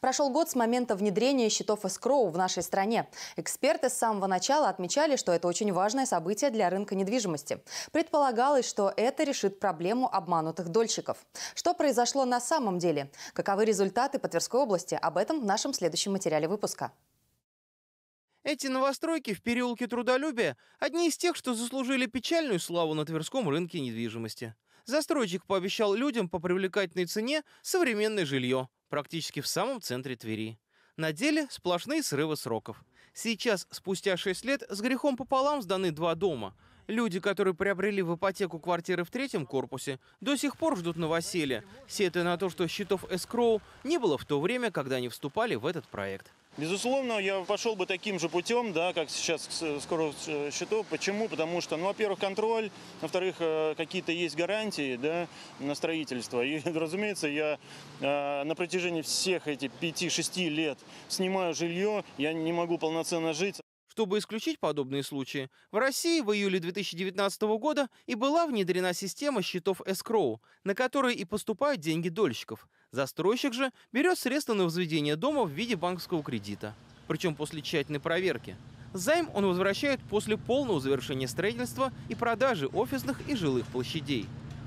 Прошел год с момента внедрения счетов эскроу в нашей стране. Эксперты с самого начала отмечали, что это очень важное событие для рынка недвижимости. Предполагалось, что это решит проблему обманутых дольщиков. Что произошло на самом деле? Каковы результаты по Тверской области? Об этом в нашем следующем материале выпуска. Эти новостройки в переулке Трудолюбия – одни из тех, что заслужили печальную славу на Тверском рынке недвижимости. Застройщик пообещал людям по привлекательной цене современное жилье практически в самом центре Твери. На деле сплошные срывы сроков. Сейчас, спустя 6 лет, с грехом пополам сданы два дома. Люди, которые приобрели в ипотеку квартиры в третьем корпусе, до сих пор ждут новоселья, сетуя на то, что счетов эскроу не было в то время, когда они вступали в этот проект. Безусловно, я пошел бы таким же путем, да, как сейчас э, скоро э, счетов. Почему? Потому что, ну, во-первых, контроль, во-вторых, э, какие-то есть гарантии да, на строительство. И, разумеется, я на протяжении всех этих 5-6 лет снимаю жилье, я не могу полноценно жить. Чтобы исключить подобные случаи, в России в июле 2019 года и была внедрена система счетов escrow, на которые и поступают деньги дольщиков. Застройщик же берет средства на возведение дома в виде банковского кредита, причем после тщательной проверки. Займ он возвращает после полного завершения строительства и продажи офисных и жилых площадей.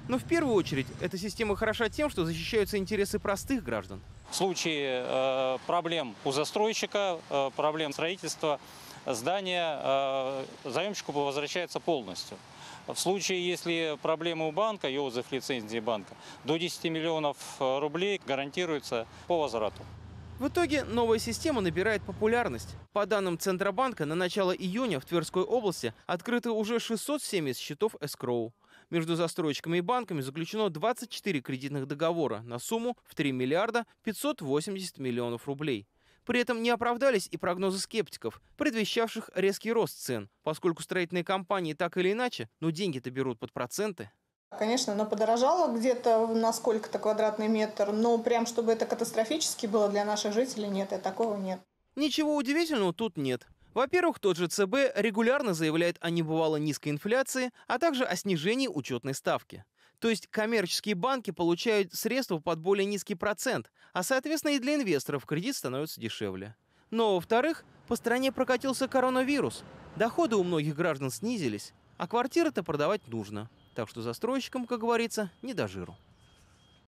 Но в первую очередь эта система хороша тем, что защищаются интересы простых граждан. В случае э, проблем у застройщика, э, проблем строительства, здание э, заемщику возвращается полностью. В случае, если проблема у банка, и отзыв лицензии банка, до 10 миллионов э, рублей гарантируется по возврату. В итоге новая система набирает популярность. По данным Центробанка, на начало июня в Тверской области открыто уже 670 счетов эскроу. Между застройщиками и банками заключено 24 кредитных договора на сумму в 3 миллиарда 580 миллионов рублей. При этом не оправдались и прогнозы скептиков, предвещавших резкий рост цен, поскольку строительные компании так или иначе, но ну, деньги-то берут под проценты. Конечно, оно подорожало где-то на сколько-то квадратный метр, но прям чтобы это катастрофически было для наших жителей, нет, и такого нет. Ничего удивительного тут нет. Во-первых, тот же ЦБ регулярно заявляет о небывало низкой инфляции, а также о снижении учетной ставки. То есть коммерческие банки получают средства под более низкий процент, а соответственно и для инвесторов кредит становится дешевле. Но, во-вторых, по стране прокатился коронавирус. Доходы у многих граждан снизились, а квартиры-то продавать нужно. Так что застройщикам, как говорится, не до жиру.